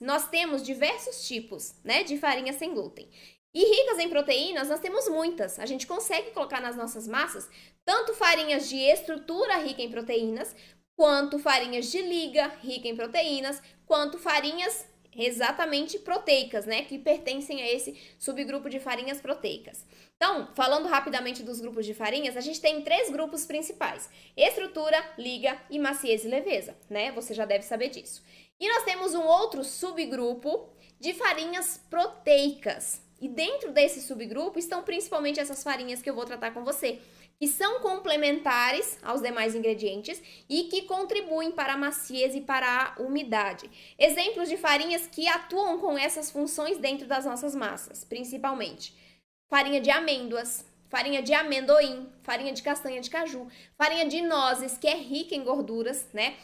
Nós temos diversos tipos né, de farinha sem glúten. E ricas em proteínas, nós temos muitas. A gente consegue colocar nas nossas massas tanto farinhas de estrutura rica em proteínas, quanto farinhas de liga rica em proteínas, quanto farinhas exatamente proteicas, né, que pertencem a esse subgrupo de farinhas proteicas. Então, falando rapidamente dos grupos de farinhas, a gente tem três grupos principais: estrutura, liga e maciez e leveza, né? Você já deve saber disso. E nós temos um outro subgrupo de farinhas proteicas. E dentro desse subgrupo estão principalmente essas farinhas que eu vou tratar com você, que são complementares aos demais ingredientes e que contribuem para a maciez e para a umidade. Exemplos de farinhas que atuam com essas funções dentro das nossas massas, principalmente: farinha de amêndoas, farinha de amendoim, farinha de castanha de caju, farinha de nozes, que é rica em gorduras, né?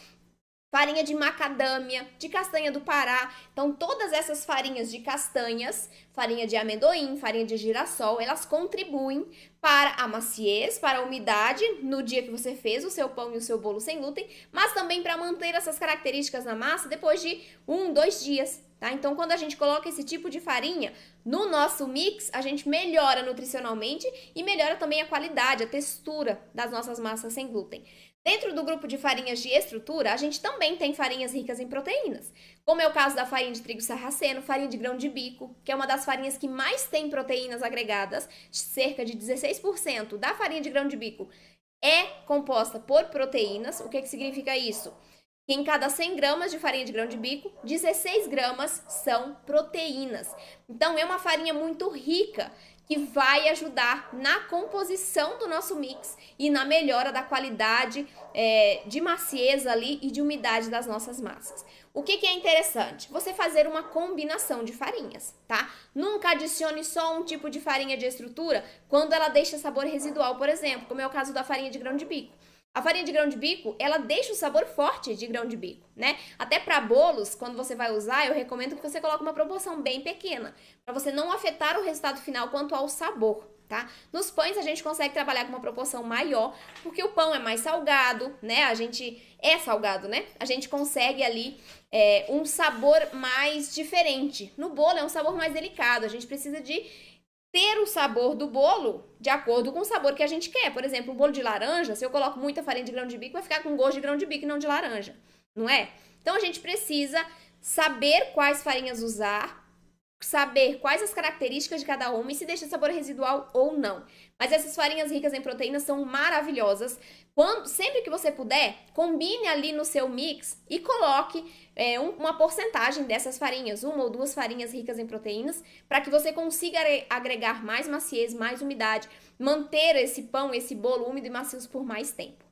farinha de macadâmia, de castanha do Pará. Então, todas essas farinhas de castanhas, farinha de amendoim, farinha de girassol, elas contribuem para a maciez, para a umidade no dia que você fez o seu pão e o seu bolo sem glúten, mas também para manter essas características na massa depois de um, dois dias. Tá? Então, quando a gente coloca esse tipo de farinha no nosso mix, a gente melhora nutricionalmente e melhora também a qualidade, a textura das nossas massas sem glúten. Dentro do grupo de farinhas de estrutura, a gente também tem farinhas ricas em proteínas, como é o caso da farinha de trigo sarraceno, farinha de grão de bico, que é uma das farinhas que mais tem proteínas agregadas, cerca de 16% da farinha de grão de bico é composta por proteínas. O que, que significa isso? Em cada 100 gramas de farinha de grão de bico, 16 gramas são proteínas. Então é uma farinha muito rica que vai ajudar na composição do nosso mix e na melhora da qualidade é, de maciez ali e de umidade das nossas massas. O que, que, é interessante? Você fazer uma combinação de farinhas, tá? Nunca adicione só um tipo de farinha de estrutura quando ela deixa sabor residual, por exemplo, como é o caso da farinha de grão de bico. A farinha de grão de bico, ela deixa o sabor forte de grão de bico, né? Até para bolos, quando você vai usar, eu recomendo que você coloque uma proporção bem pequena, para você não afetar o resultado final quanto ao sabor, tá? Nos pães a gente consegue trabalhar com uma proporção maior, porque o pão é mais salgado, né? A gente é salgado, né? A gente consegue ali é, um sabor mais diferente. No bolo é um sabor mais delicado, a gente precisa de ter o sabor do bolo de acordo com o sabor que a gente quer. Por exemplo, um bolo de laranja, se eu coloco muita farinha de grão de bico, vai ficar com gosto de grão de bico e não de laranja, não é? Então a gente precisa saber quais farinhas usar saber quais as características de cada uma e se deixa sabor residual ou não. Mas essas farinhas ricas em proteínas são maravilhosas. Quando, sempre que você puder, combine ali no seu mix e coloque é, um, uma porcentagem dessas farinhas, uma ou duas farinhas ricas em proteínas, para que você consiga agregar mais maciez, mais umidade, manter esse pão, esse bolo úmido e macio por mais tempo.